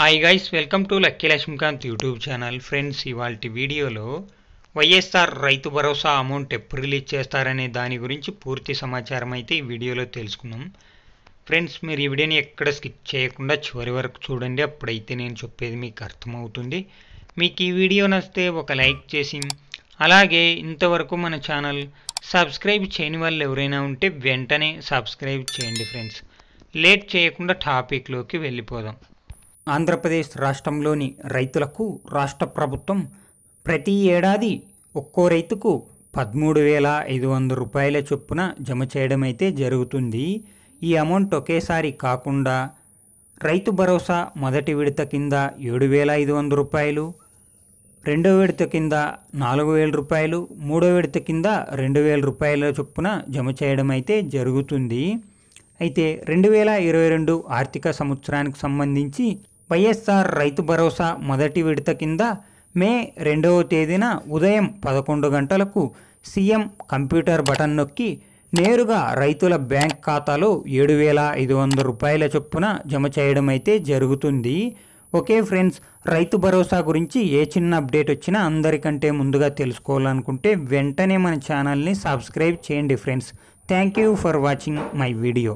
hi guys welcome to Lucky Lakshmikanth YouTube channel friends ఇవాళ వీడియోలో వైఎస్ఆర్ రైతు భరోసా అమౌంట్ ఎప్పుడు రిలీజ్ చేస్తారనే దాని గురించి పూర్తి సమాచారం అయితే ఈ వీడియోలో తెలుసుకుందాం ఫ్రెండ్స్ మీరు ఈ వీడియోని ఎక్కడ స్కిప్ చేయకుండా చివరి వరకు చూడండి అప్పుడైతే నేను చెప్పేది మీకు అర్థమవుతుంది మీకు ఈ వీడియో నచ్చితే ఒక లైక్ చేసి అలాగే ఇంతవరకు మన ఛానల్ సబ్స్క్రైబ్ చేయని వాళ్ళు ఎవరైనా ఉంటే వెంటనే సబ్స్క్రైబ్ చేయండి ఫ్రెండ్స్ లేట్ చేయకుండా టాపిక్లోకి వెళ్ళిపోదాం ఆంధ్రప్రదేశ్ రాష్ట్రంలోని రైతులకు రాష్ట్ర ప్రభుత్వం ప్రతి ఏడాది ఒక్కో రైతుకు పదమూడు వేల ఐదు వందల రూపాయల చొప్పున జమ చేయడం అయితే జరుగుతుంది ఈ అమౌంట్ ఒకేసారి కాకుండా రైతు భరోసా మొదటి విడత కింద ఏడు వేల ఐదు వందల రూపాయలు రెండో విడత కింద నాలుగు వేల రూపాయలు మూడో విడత కింద రెండు వేల రూపాయల చొప్పున జమ చేయడం అయితే జరుగుతుంది అయితే రెండు వేల ఇరవై రెండు ఆర్థిక సంవత్సరానికి సంబంధించి వైఎస్ఆర్ రైతు భరోసా మొదటి విడత కింద మే రెండవ తేదీన ఉదయం పదకొండు గంటలకు సీఎం కంప్యూటర్ బటన్ నొక్కి నేరుగా రైతుల బ్యాంక్ ఖాతాలో ఏడు వేల ఐదు వందల రూపాయల చొప్పున జమ చేయడం అయితే జరుగుతుంది ఓకే ఫ్రెండ్స్ రైతు భరోసా గురించి ఏ చిన్న అప్డేట్ వచ్చినా అందరికంటే ముందుగా తెలుసుకోవాలనుకుంటే వెంటనే మన ఛానల్ని సబ్స్క్రైబ్ చేయండి friends thank you for watching my video